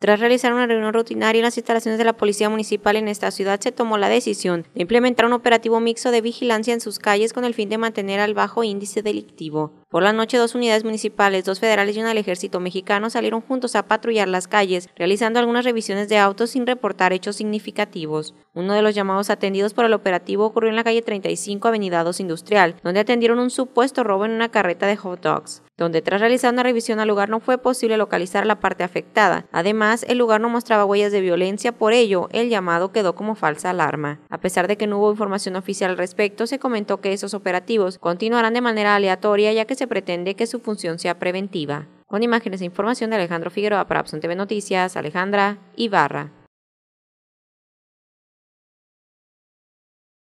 Tras realizar una reunión rutinaria en las instalaciones de la Policía Municipal en esta ciudad, se tomó la decisión de implementar un operativo mixto de vigilancia en sus calles con el fin de mantener al bajo índice delictivo. Por la noche, dos unidades municipales, dos federales y una del ejército mexicano salieron juntos a patrullar las calles, realizando algunas revisiones de autos sin reportar hechos significativos. Uno de los llamados atendidos por el operativo ocurrió en la calle 35, Avenida 2 Industrial, donde atendieron un supuesto robo en una carreta de hot dogs, donde tras realizar una revisión al lugar no fue posible localizar la parte afectada. Además, el lugar no mostraba huellas de violencia, por ello, el llamado quedó como falsa alarma. A pesar de que no hubo información oficial al respecto, se comentó que esos operativos continuarán de manera aleatoria ya que se pretende que su función sea preventiva. Con imágenes e información de Alejandro Figueroa para Absun TV Noticias, Alejandra Ibarra.